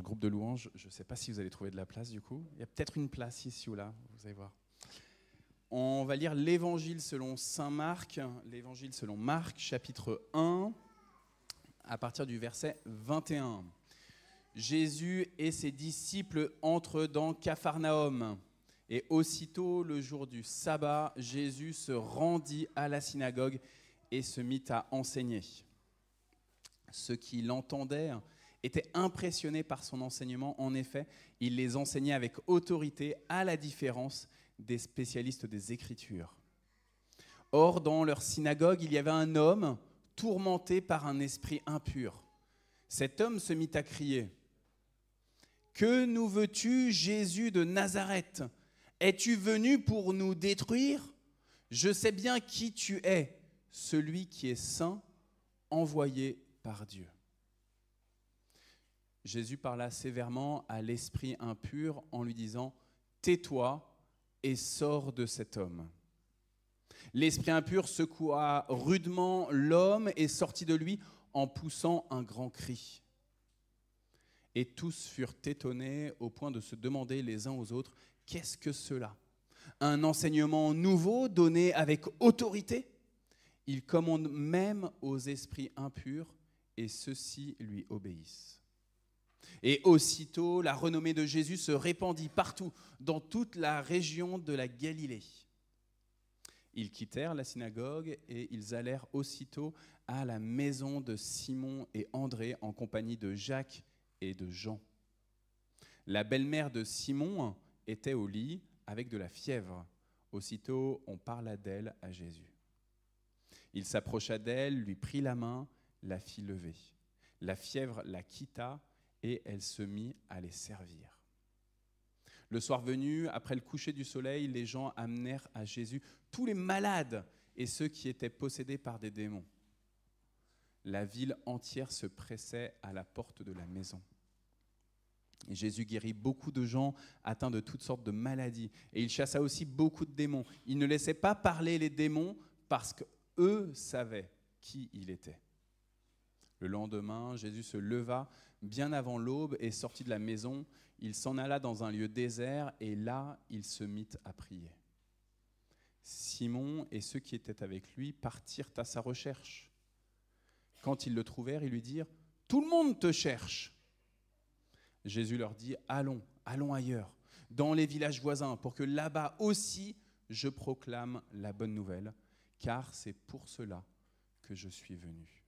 groupe de louanges. Je ne sais pas si vous allez trouver de la place du coup. Il y a peut-être une place ici ou là, vous allez voir. On va lire l'évangile selon Saint Marc, l'évangile selon Marc, chapitre 1, à partir du verset 21. Jésus et ses disciples entrent dans Capharnaüm. Et aussitôt le jour du sabbat, Jésus se rendit à la synagogue et se mit à enseigner. Ceux qui l'entendaient étaient impressionnés par son enseignement. En effet, il les enseignait avec autorité, à la différence des spécialistes des Écritures. Or, dans leur synagogue, il y avait un homme tourmenté par un esprit impur. Cet homme se mit à crier. Que nous veux-tu, Jésus de Nazareth Es-tu venu pour nous détruire Je sais bien qui tu es, celui qui est saint, envoyé par Dieu. Jésus parla sévèrement à l'esprit impur en lui disant, Tais-toi et sors de cet homme. L'esprit impur secoua rudement l'homme et sortit de lui en poussant un grand cri. Et tous furent étonnés au point de se demander les uns aux autres, qu'est-ce que cela Un enseignement nouveau donné avec autorité Il commande même aux esprits impurs et ceux-ci lui obéissent. Et aussitôt, la renommée de Jésus se répandit partout, dans toute la région de la Galilée. Ils quittèrent la synagogue et ils allèrent aussitôt à la maison de Simon et André en compagnie de Jacques et de Jean. La belle-mère de Simon était au lit avec de la fièvre. Aussitôt, on parla d'elle à Jésus. Il s'approcha d'elle, lui prit la main, la fit lever. La fièvre la quitta et elle se mit à les servir. Le soir venu, après le coucher du soleil, les gens amenèrent à Jésus tous les malades et ceux qui étaient possédés par des démons. La ville entière se pressait à la porte de la maison. Jésus guérit beaucoup de gens atteints de toutes sortes de maladies et il chassa aussi beaucoup de démons. Il ne laissait pas parler les démons parce qu'eux savaient qui il était. Le lendemain, Jésus se leva, bien avant l'aube et sorti de la maison, il s'en alla dans un lieu désert et là il se mit à prier. Simon et ceux qui étaient avec lui partirent à sa recherche. Quand ils le trouvèrent, ils lui dirent Tout le monde te cherche. Jésus leur dit Allons, allons ailleurs, dans les villages voisins, pour que là-bas aussi je proclame la bonne nouvelle, car c'est pour cela que je suis venu.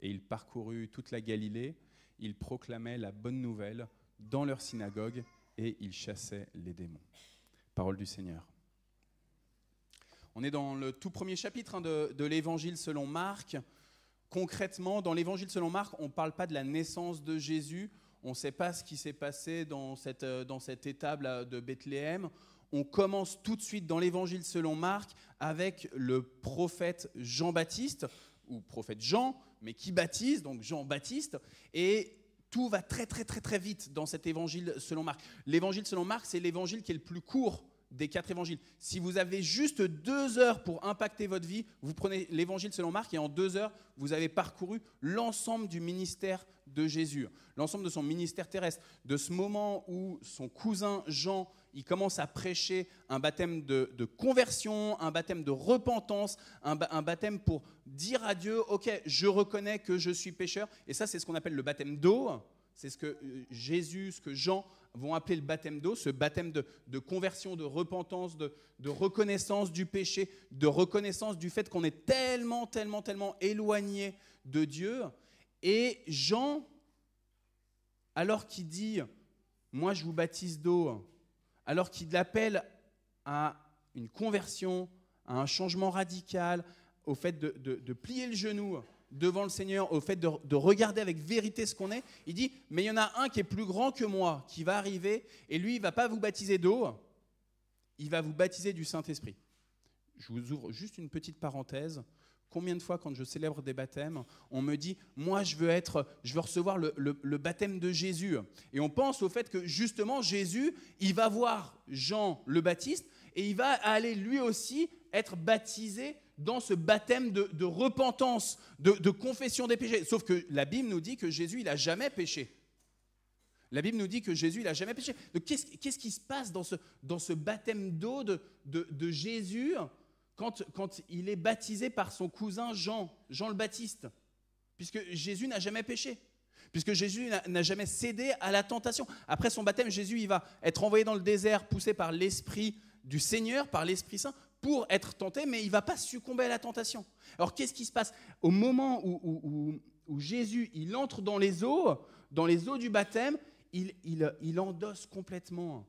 Et il parcourut toute la Galilée, ils proclamaient la bonne nouvelle dans leur synagogue et ils chassaient les démons. Parole du Seigneur. On est dans le tout premier chapitre hein, de, l'Évangile selon Marc. Concrètement, dans l'Évangile selon Marc, on ne parle pas de la naissance de Jésus, on ne sait pas ce qui s'est passé dans cette, euh, dans cette étable euh, de Bethléem. On commence tout de suite dans l'Évangile selon Marc avec le prophète Jean-Baptiste, ou prophète Jean, mais qui baptise, donc Jean-Baptiste, et tout va très très très très vite dans cet évangile selon Marc. L'évangile selon Marc, c'est l'évangile qui est le plus court des quatre évangiles. Si vous avez juste deux heures pour impacter votre vie, vous prenez l'évangile selon Marc et en deux heures, vous avez parcouru l'ensemble du ministère de Jésus, l'ensemble de son ministère terrestre, de ce moment où son cousin Jean il commence à prêcher un baptême de, conversion, un baptême de repentance, un, baptême pour dire à Dieu, ok, je reconnais que je suis pécheur. Et ça, c'est ce qu'on appelle le baptême d'eau. C'est ce que euh, Jésus, ce que Jean vont appeler le baptême d'eau, ce baptême de, conversion, de repentance, de, de reconnaissance du péché, de reconnaissance du fait qu'on est tellement, tellement, tellement éloigné de Dieu. Et Jean, alors qu'il dit, moi je vous baptise d'eau, alors qu'il appelle à une conversion, à un changement radical, au fait de, plier le genou devant le Seigneur, au fait de, de regarder avec vérité ce qu'on est, il dit, mais il y en a un qui est plus grand que moi, qui va arriver, et lui, il ne va pas vous baptiser d'eau, il va vous baptiser du Saint-Esprit. Je vous ouvre juste une petite parenthèse. Combien de fois, quand je célèbre des baptêmes, on me dit Moi, je veux, être, je veux recevoir le, baptême de Jésus Et on pense au fait que justement, Jésus, il va voir Jean le Baptiste et il va aller lui aussi être baptisé dans ce baptême de, repentance, de, confession des péchés. Sauf que la Bible nous dit que Jésus, il n'a jamais péché. La Bible nous dit que Jésus, il n'a jamais péché. Donc qu'est-ce qui se passe dans ce, baptême d'eau de, Jésus quand, il est baptisé par son cousin Jean, Jean le Baptiste, puisque Jésus n'a jamais péché puisque Jésus n'a jamais cédé à la tentation. Après son baptême, Jésus il va être envoyé dans le désert, poussé par l'Esprit du Seigneur, par l'Esprit Saint, pour être tenté, mais il ne va pas succomber à la tentation. Alors qu'est-ce qui se passe Au moment où, Jésus il entre dans les eaux, dans les eaux du baptême, il, il, il endosse complètement,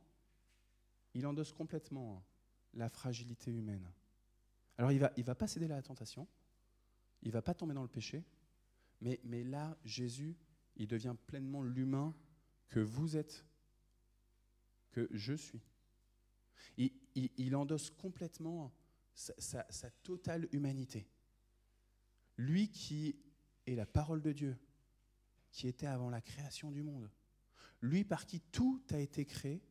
il endosse complètement la fragilité humaine. Alors il va, il va pas céder à la tentation, il va pas tomber dans le péché, mais, mais là, Jésus, il devient pleinement l'humain que vous êtes, que je suis. Il, endosse complètement sa, sa totale humanité. Lui qui est la parole de Dieu, qui était avant la création du monde, lui par qui tout a été créé,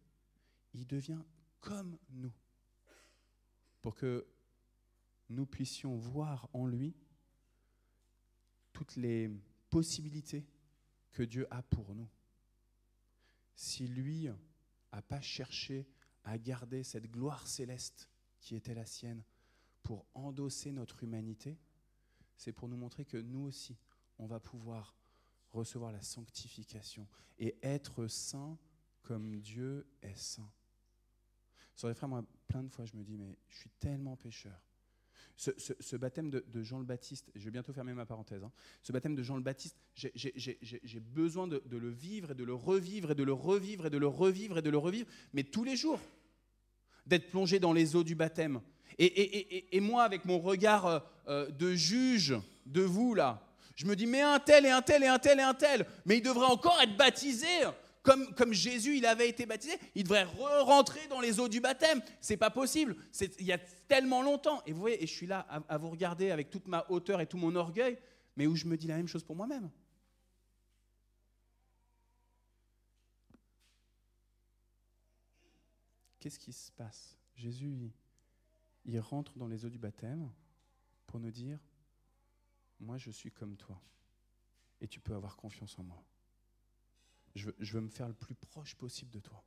il devient comme nous. Pour que nous puissions voir en lui toutes les possibilités que Dieu a pour nous. Si lui n'a pas cherché à garder cette gloire céleste qui était la sienne pour endosser notre humanité, c'est pour nous montrer que nous aussi, on va pouvoir recevoir la sanctification et être saint comme Dieu est saint. Sur les frères, moi, plein de fois, je me dis, mais je suis tellement pécheur ce, baptême de, Jean le Baptiste, je vais bientôt fermer ma parenthèse, hein. ce baptême de Jean le Baptiste, j'ai besoin de, le vivre et de le revivre et de le revivre et de le revivre et de le revivre, mais tous les jours, d'être plongé dans les eaux du baptême. Et, et, moi, avec mon regard euh, euh, de juge de vous, là, je me dis, mais un tel et un tel et un tel et un tel, mais il devrait encore être baptisé comme, Jésus, il avait été baptisé, il devrait re-rentrer dans les eaux du baptême. C'est pas possible. C'est, il y a tellement longtemps. Et vous voyez, et je suis là à, vous regarder avec toute ma hauteur et tout mon orgueil, mais où je me dis la même chose pour moi-même. Qu'est-ce qui se passe Jésus, il rentre dans les eaux du baptême pour nous dire, moi je suis comme toi, et tu peux avoir confiance en moi je veux, me faire le plus proche possible de toi.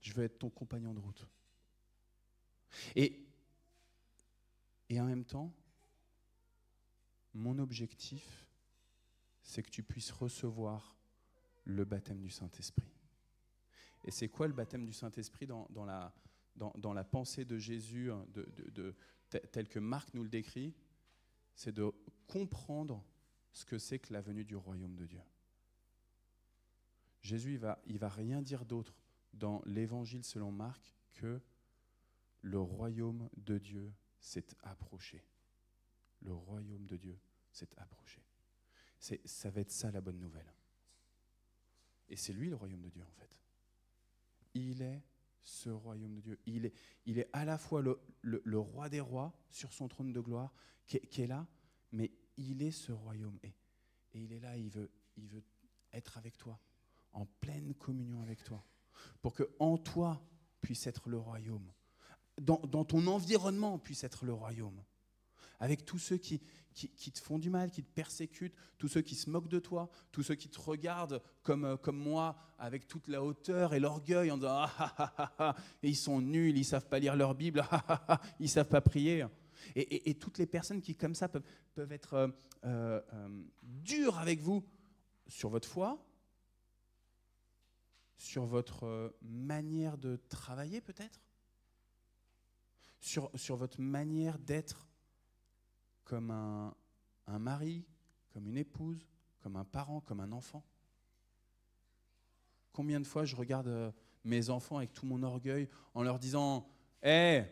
Je veux être ton compagnon de route. Et, en même temps, mon objectif, c'est que tu puisses recevoir le baptême du Saint-Esprit. Et c'est quoi le baptême du Saint-Esprit dans, la, pensée de Jésus, hein, de, tel que Marc nous le décrit C'est de comprendre ce que c'est que la venue du royaume de Dieu. Jésus, il va, il va rien dire d'autre dans l'évangile selon Marc que le royaume de Dieu s'est approché. Le royaume de Dieu s'est approché. C'est, ça va être ça la bonne nouvelle. Et c'est lui le royaume de Dieu en fait. Il est ce royaume de Dieu. Il est, il est à la fois le, roi des rois sur son trône de gloire qui est, là, mais il est ce royaume. Et, et il est là, il veut, il veut être avec toi en pleine communion avec toi, pour que en toi puisse être le royaume, dans, ton environnement puisse être le royaume, avec tous ceux qui, qui, te font du mal, qui te persécutent, tous ceux qui se moquent de toi, tous ceux qui te regardent comme, euh, comme moi, avec toute la hauteur et l'orgueil, en disant ah, ah, ah, ah, ah et ils sont nuls, ils savent pas lire leur Bible, ah, ah, ah, ils savent pas prier. Et, et, toutes les personnes qui, comme ça, peuvent, peuvent être euh, euh, dures avec vous sur votre foi, sur votre euh, manière de travailler peut-être sur, sur, votre manière d'être comme un, un mari, comme une épouse, comme un parent, comme un enfant Combien de fois je regarde euh, mes enfants avec tout mon orgueil en leur disant Hé, eh,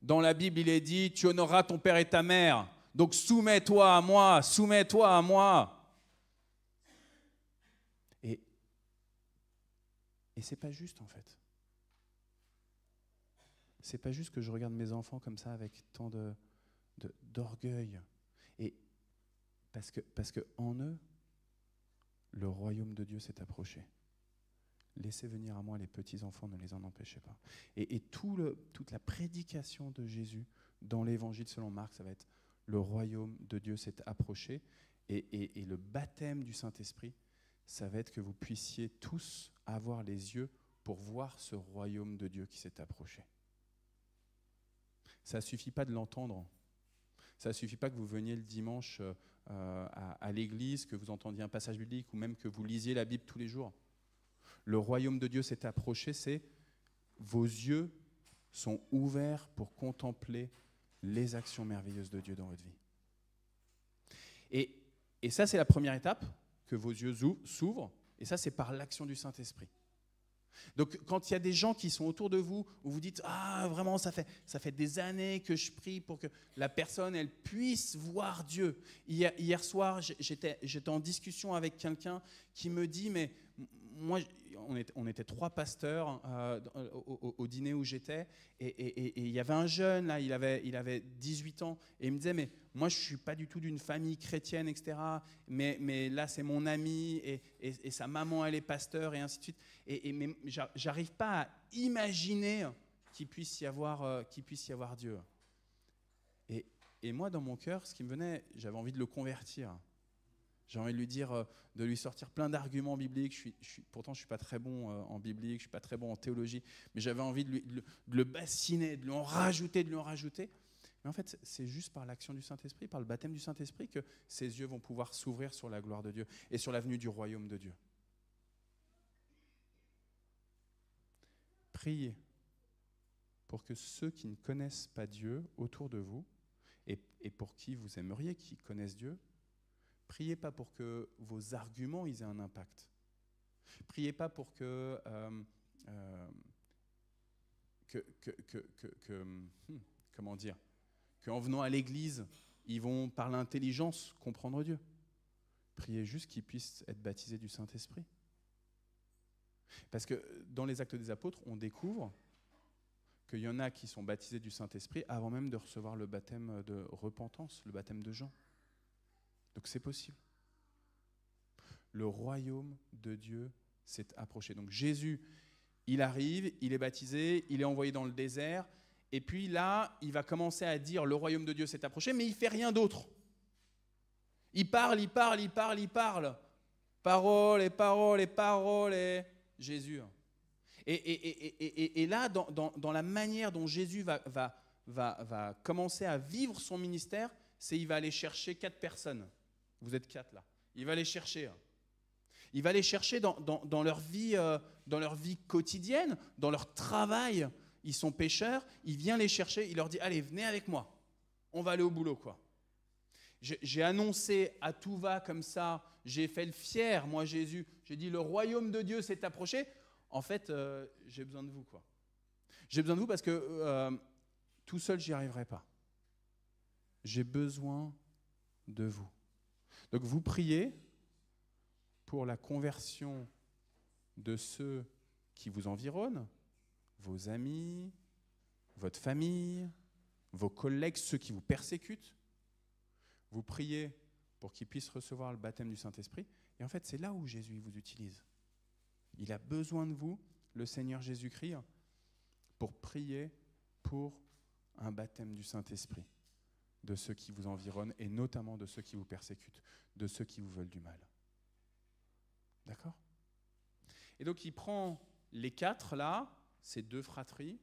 dans la Bible, il est dit Tu honoreras ton père et ta mère, donc soumets-toi à moi, soumets-toi à moi. Et c'est pas juste en fait. C'est pas juste que je regarde mes enfants comme ça avec tant de d'orgueil. Et parce que, parce que en eux, le royaume de Dieu s'est approché. Laissez venir à moi les petits-enfants, ne les en empêchez pas. Et, toute la prédication de Jésus dans l'évangile selon Marc, ça va être le royaume de Dieu s'est approché et le baptême du Saint-Esprit, ça va être que vous puissiez tous avoir les yeux pour voir ce royaume de Dieu qui s'est approché. Ça ne suffit pas de l'entendre. Ça ne suffit pas que vous veniez le dimanche euh, à, l'église, que vous entendiez un passage biblique ou même que vous lisiez la Bible tous les jours. Le royaume de Dieu s'est approché, c'est vos yeux sont ouverts pour contempler les actions merveilleuses de Dieu dans votre vie. Et, et ça, c'est la première étape que vos yeux s'ouvrent. Et ça, c'est par l'action du Saint-Esprit. Donc, quand il y a des gens qui sont autour de vous, où vous dites Ah, vraiment, ça fait, ça fait des années que je prie pour que la personne, elle puisse voir Dieu. Hier, hier soir, j'étais en discussion avec quelqu'un qui me dit Mais moi, on, était, trois pasteurs euh, au, dîner où j'étais, et il y avait un jeune, là, il avait, il avait 18 ans, et il me disait, mais moi, je ne suis pas du tout d'une famille chrétienne, etc., mais, là, c'est mon ami, et, sa maman, elle est pasteur, et ainsi de suite. Et, et j'arrive pas à imaginer qu'il puisse y avoir, euh, puisse y avoir Dieu. Et, et moi, dans mon cœur, ce qui me venait, j'avais envie de le convertir. J'ai envie de lui dire, euh, de lui sortir plein d'arguments bibliques. Je suis, je ne pourtant, je suis pas très bon euh, en biblique, je suis pas très bon en théologie, mais j'avais envie de, lui, le bassiner, de lui en rajouter, de lui en rajouter. Mais en fait, c'est juste par l'action du Saint-Esprit, par le baptême du Saint-Esprit, que ses yeux vont pouvoir s'ouvrir sur la gloire de Dieu et sur l'avenue du royaume de Dieu. Priez pour que ceux qui ne connaissent pas Dieu autour de vous, et pour qui vous aimeriez qu'ils connaissent Dieu, Priez pas pour que vos arguments aient un impact. Priez pas pour que, euh, euh, que, que, hmm, comment dire, qu'en venant à l'Église, ils vont par l'intelligence comprendre Dieu. Priez juste qu'ils puissent être baptisés du Saint-Esprit. Parce que dans les actes des apôtres, on découvre qu'il y en a qui sont baptisés du Saint-Esprit avant même de recevoir le baptême de repentance, le baptême de Jean. Donc c'est possible. Le royaume de Dieu s'est approché. Donc Jésus, il arrive, il est baptisé, il est envoyé dans le désert, et puis là, il va commencer à dire le royaume de Dieu s'est approché, mais il fait rien d'autre. Il parle, il parle, il parle, il parle. Parole et parole et parole et Jésus. Hein. Et, et, là, dans, la manière dont Jésus va, va, va, va commencer à vivre son ministère, c'est il va aller chercher quatre personnes. Vous êtes quatre là. Il va les chercher. Hein. Il va les chercher dans, leur vie, euh, dans leur vie quotidienne, dans leur travail. Ils sont pêcheurs, il vient les chercher, il leur dit, allez, venez avec moi, on va aller au boulot, quoi. J'ai annoncé à tout va comme ça, j'ai fait le fier, moi Jésus, j'ai dit, le royaume de Dieu s'est approché. En fait, euh, j'ai besoin de vous, quoi. J'ai besoin de vous parce que euh, tout seul, j'y arriverai pas. J'ai besoin de vous. Donc vous priez pour la conversion de ceux qui vous environnent, vos amis, votre famille, vos collègues, ceux qui vous persécutent. Vous priez pour qu'ils puissent recevoir le baptême du Saint-Esprit. Et en fait, c'est là où Jésus vous utilise. Il a besoin de vous, le Seigneur Jésus-Christ, pour prier pour un baptême du Saint-Esprit de ceux qui vous environnent et notamment de ceux qui vous persécutent, de ceux qui vous veulent du mal. D'accord Et donc il prend les quatre là, ces deux fratries,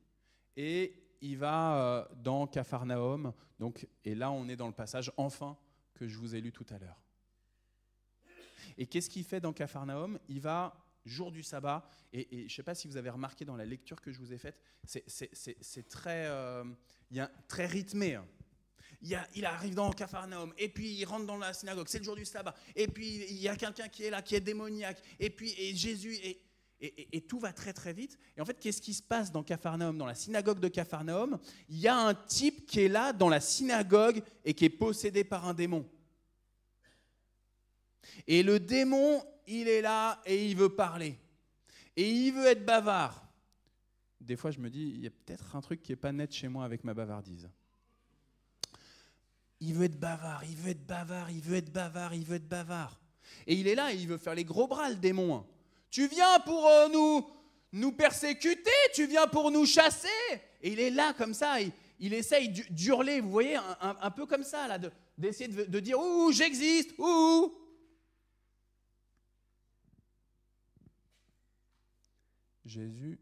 et il va euh, dans Capharnaüm. Donc, et là, on est dans le passage enfin que je vous ai lu tout à l'heure. Et qu'est-ce qu'il fait dans Capharnaüm Il va jour du sabbat. Et, je ne sais pas si vous avez remarqué dans la lecture que je vous ai faite, c'est très, euh, y très rythmé. Hein il, arrive dans Capharnaüm, et puis il rentre dans la synagogue, c'est le jour du sabbat, et puis il y a quelqu'un qui est là, qui est démoniaque, et puis Jésus, et, tout va très très vite. Et en fait, qu'est-ce qui se passe dans Capharnaüm, dans la synagogue de Capharnaüm Il y a un type qui est là dans la synagogue et qui est possédé par un démon. Et le démon, il est là et il veut parler. Et il veut être bavard. Des fois, je me dis, il y a peut-être un truc qui n'est pas net chez moi avec ma bavardise. Il veut être bavard, il veut être bavard, il veut être bavard, il veut être bavard. Et il est là et il veut faire les gros bras, le démon. Hein. Tu viens pour euh, nous, nous persécuter, tu viens pour nous chasser. Et il est là comme ça, il, essaye d'hurler, vous voyez, un, peu comme ça, là, d'essayer de, dire Ouh, j'existe, ouh Jésus,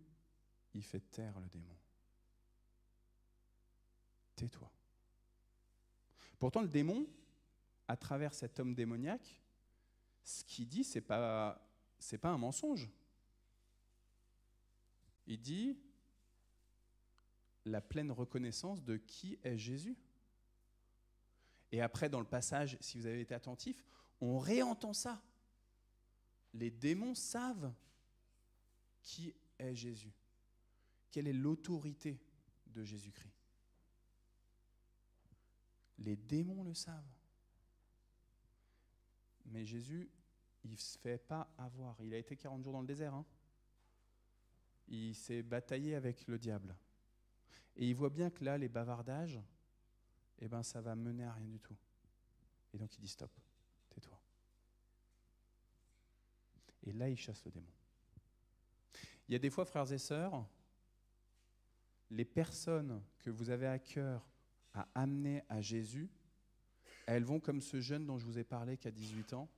il fait taire le démon. Tais-toi. Pourtant, le démon, à travers cet homme démoniaque, ce qu'il dit, ce n'est pas, pas un mensonge. Il dit la pleine reconnaissance de qui est Jésus. Et après, dans le passage, si vous avez été attentif, on réentend ça. Les démons savent qui est Jésus. Quelle est l'autorité de Jésus-Christ les démons le savent. Mais Jésus, il ne se fait pas avoir. Il a été 40 jours dans le désert. Hein. Il s'est bataillé avec le diable. Et il voit bien que là, les bavardages, eh ben, ça va mener à rien du tout. Et donc il dit stop, tais-toi. Et là, il chasse le démon. Il y a des fois, frères et sœurs, les personnes que vous avez à cœur à amener à Jésus, elles vont, comme ce jeune dont je vous ai parlé qui a 18 ans,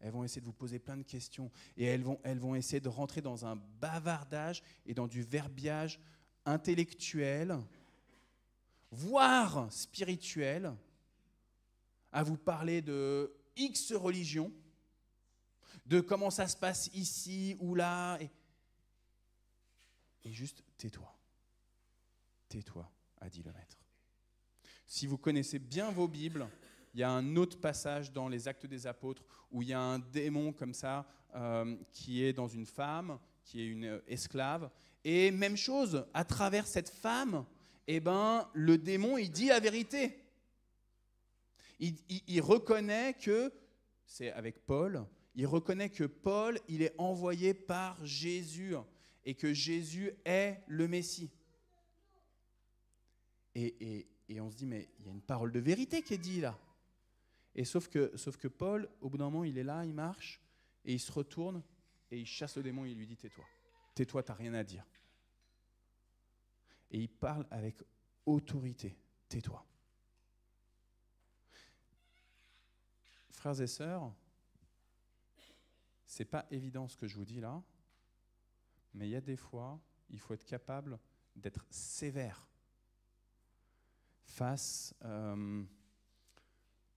elles vont essayer de vous poser plein de questions et elles vont, elles vont essayer de rentrer dans un bavardage et dans du verbiage intellectuel, voire spirituel, à vous parler de X religion, de comment ça se passe ici ou là. et juste tais-toi. Tais-toi, a dit le maître. Si vous connaissez bien vos Bibles, il y a un autre passage dans les Actes des Apôtres où il y a un démon comme ça euh, qui est dans une femme, qui est une euh, esclave. Et même chose, à travers cette femme, eh ben, le démon, il dit la vérité. Il, reconnaît que, c'est avec Paul, il reconnaît que Paul, il est envoyé par Jésus et que Jésus est le Messie. et, et on se dit, mais il y a une parole de vérité qui est dit là. Et sauf que, sauf que Paul, au bout d'un moment, il est là, il marche, et il se retourne, et il chasse le démon, et il lui dit, tais-toi. Tais-toi, t'as rien à dire. Et il parle avec autorité, tais-toi. Frères et sœurs, c'est pas évident ce que je vous dis là, mais il y a des fois, il faut être capable d'être sévère face euh,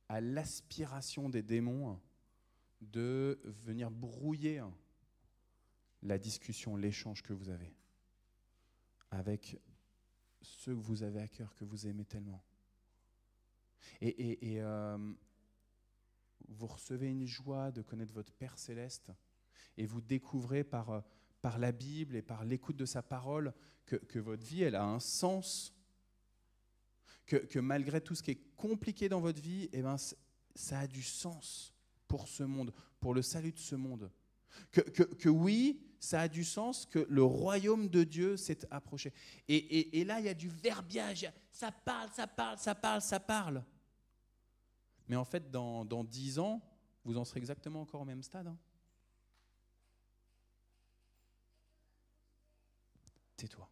à l'aspiration des démons de venir brouiller la discussion, l'échange que vous avez avec ceux que vous avez à cœur, que vous aimez tellement. Et, euh, vous recevez une joie de connaître votre Père céleste et vous découvrez euh, par, la Bible et par l'écoute de sa parole que, que, votre vie, elle a un sens que, malgré tout ce qui est compliqué dans votre vie, eh ben, ça a du sens pour ce monde, pour le salut de ce monde. Que, que, que oui, ça a du sens que le royaume de Dieu s'est approché. Et, et, et là, il y a du verbiage, ça parle, ça parle, ça parle, ça parle. Mais en fait, dans, dans ans, vous en serez exactement encore au même stade. Hein. Tais-toi.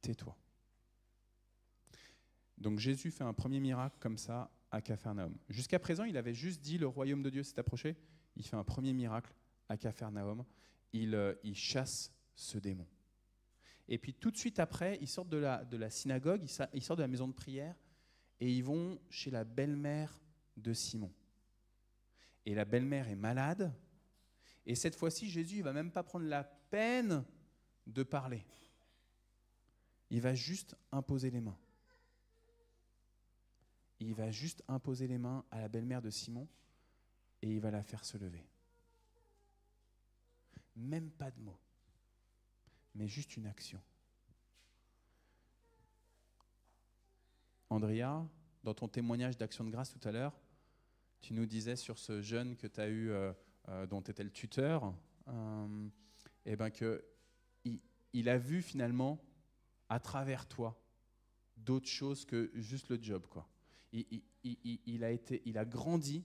Tais-toi. Donc Jésus fait un premier miracle comme ça à Capharnaüm. Jusqu'à présent, il avait juste dit le royaume de Dieu s'est approché. Il fait un premier miracle à Capharnaüm. Il, euh, chasse ce démon. Et puis tout de suite après, ils sortent de la, synagogue, ils, sort sortent de la maison de prière et ils vont chez la belle-mère de Simon. Et la belle-mère est malade. Et cette fois-ci, Jésus ne va même pas prendre la peine de parler. Il va juste imposer les mains il va juste imposer les mains à la belle-mère de Simon et il va la faire se lever. Même pas de mots, mais juste une action. Andrea, dans ton témoignage d'action de grâce tout à l'heure, tu nous disais sur ce jeune que tu as eu, euh, euh, dont tu étais le tuteur, euh, et eh ben que il a vu finalement à travers toi d'autres choses que juste le job, quoi il, a été, il a grandi,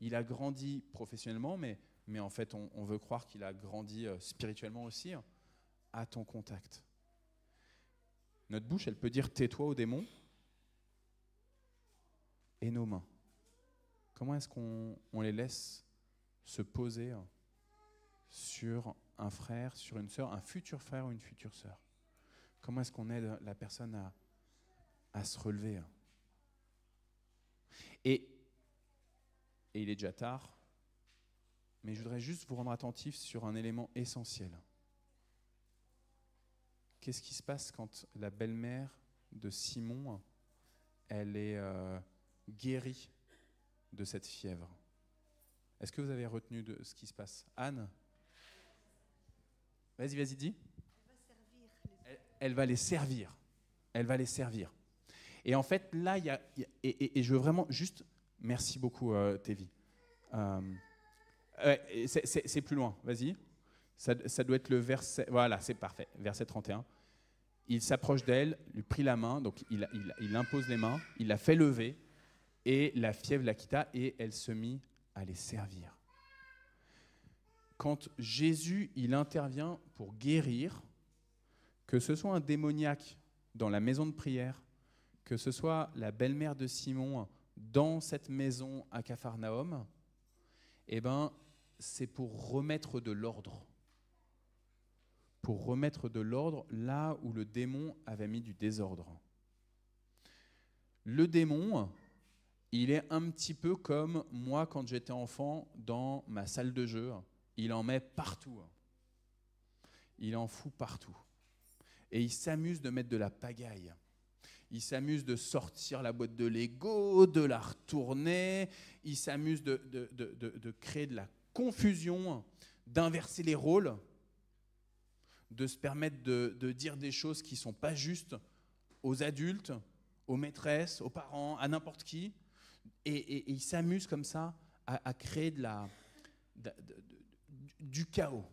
il a grandi professionnellement, mais, mais en fait, on, veut croire qu'il a grandi euh, spirituellement aussi hein, à ton contact. Notre bouche, elle peut dire tais-toi au démon. Et nos mains. Comment est-ce qu'on les laisse se poser hein, sur un frère, sur une sœur, un futur frère ou une future sœur Comment est-ce qu'on aide la personne à, à se relever hein? Et, il est déjà tard, mais je voudrais juste vous rendre attentif sur un élément essentiel. Qu'est-ce qui se passe quand la belle-mère de Simon, elle est euh, guérie de cette fièvre Est-ce que vous avez retenu de ce qui se passe Anne Vas-y, vas-y, dis. elle va les servir. Elle va les servir. Et en fait, là, il y a, et, je veux vraiment juste, merci beaucoup, euh, euh, euh c'est plus loin, vas-y. Ça, doit être le verset, voilà, c'est parfait, verset 31. Il s'approche d'elle, lui prit la main, donc il, il, il impose les mains, il la fait lever, et la fièvre la quitta, et elle se mit à les servir. Quand Jésus, il intervient pour guérir, que ce soit un démoniaque dans la maison de prière, que ce soit la belle-mère de Simon dans cette maison à Capharnaüm, eh ben, c'est pour remettre de l'ordre. Pour remettre de l'ordre là où le démon avait mis du désordre. Le démon, il est un petit peu comme moi quand j'étais enfant dans ma salle de jeu. Il en met partout. Il en fout partout. Et il s'amuse de mettre de la pagaille. Il s'amuse de sortir la boîte de Lego, de la retourner. Il s'amuse de, créer de la confusion, d'inverser les rôles, de se permettre de, dire des choses qui ne sont pas justes aux adultes, aux maîtresses, aux parents, à n'importe qui. Et, il s'amuse comme ça à, créer de la, du chaos,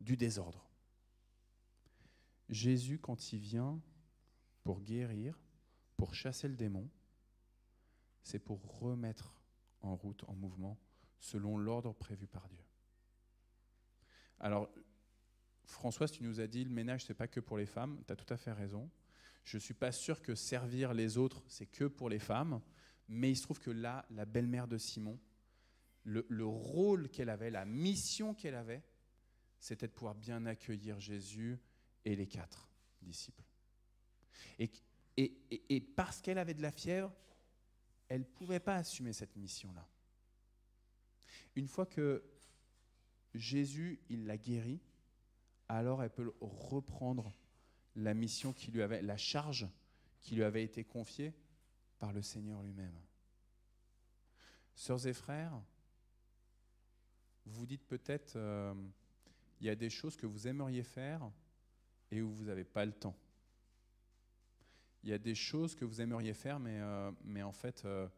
du désordre. Jésus, quand il vient, pour guérir, pour chasser le démon, c'est pour remettre en route, en mouvement, selon l'ordre prévu par Dieu. Alors, Françoise, tu nous as dit, le ménage, c'est pas que pour les femmes, tu as tout à fait raison. Je ne suis pas sûr que servir les autres, c'est que pour les femmes, mais il se trouve que là, la belle-mère de Simon, le rôle qu'elle avait, la mission qu'elle avait, c'était de pouvoir bien accueillir Jésus et les quatre disciples. Et, parce qu'elle avait de la fièvre, elle ne pouvait pas assumer cette mission-là. Une fois que Jésus, il l'a guérie, alors elle peut reprendre la mission qui lui avait, la charge qui lui avait été confiée par le Seigneur lui-même. Sœurs et frères, vous dites peut-être, euh, il y a des choses que vous aimeriez faire et où vous n'avez pas le temps il y a des choses que vous aimeriez faire, mais, euh, mais en fait, euh,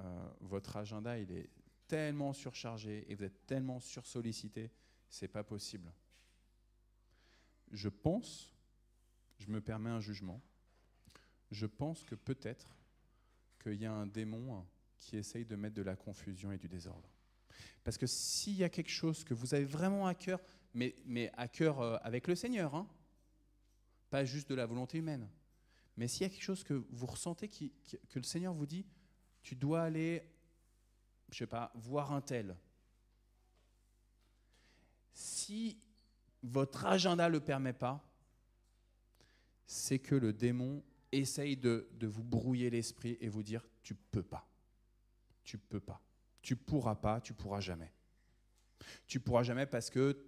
euh, votre agenda, il est tellement surchargé et vous êtes tellement sursollicité, c'est pas possible. Je pense, je me permets un jugement, je pense que peut-être qu'il y a un démon qui essaye de mettre de la confusion et du désordre. Parce que s'il y a quelque chose que vous avez vraiment à cœur, mais, mais à cœur avec le Seigneur, hein, pas juste de la volonté humaine, mais s'il y a quelque chose que vous ressentez que le Seigneur vous dit, tu dois aller, je sais pas, voir un tel. Si votre agenda ne le permet pas, c'est que le démon essaye de, de vous brouiller l'esprit et vous dire tu peux pas, tu peux pas, tu pourras pas, tu pourras jamais. Tu pourras jamais parce que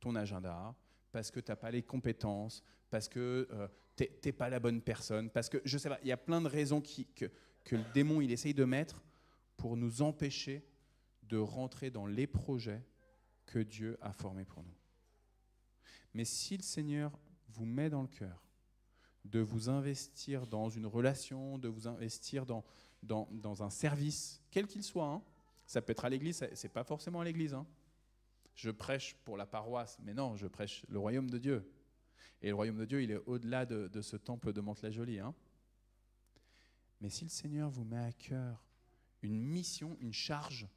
ton agenda, parce que tu n'as pas les compétences, parce que euh, tu n'es pas la bonne personne, parce que, je sais pas, il y a plein de raisons qui, que, le démon, il essaye de mettre pour nous empêcher de rentrer dans les projets que Dieu a formés pour nous. Mais si le Seigneur vous met dans le cœur de vous investir dans une relation, de vous investir dans, dans, un service, quel qu'il soit, hein, ça peut être à l'église, c'est pas forcément à l'église, hein, je prêche pour la paroisse, mais non, je prêche le royaume de Dieu. Et le royaume de Dieu, il est au-delà de, ce temple de Mantes-la-Jolie. Hein. mais si le Seigneur vous met à cœur une mission, une charge,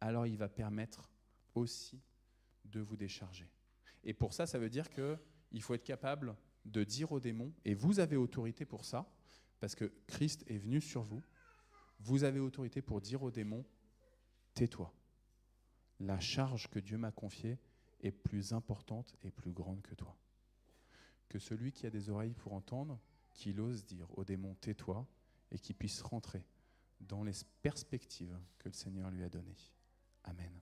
alors il va permettre aussi de vous décharger. Et pour ça, ça veut dire qu'il faut être capable de dire aux démons, et vous avez autorité pour ça, parce que Christ est venu sur vous, vous avez autorité pour dire aux démons, tais-toi la charge que Dieu m'a confiée est plus importante et plus grande que toi. Que celui qui a des oreilles pour entendre, qu'il ose dire au démon tais-toi et qu'il puisse rentrer dans les perspectives que le Seigneur lui a données. Amen.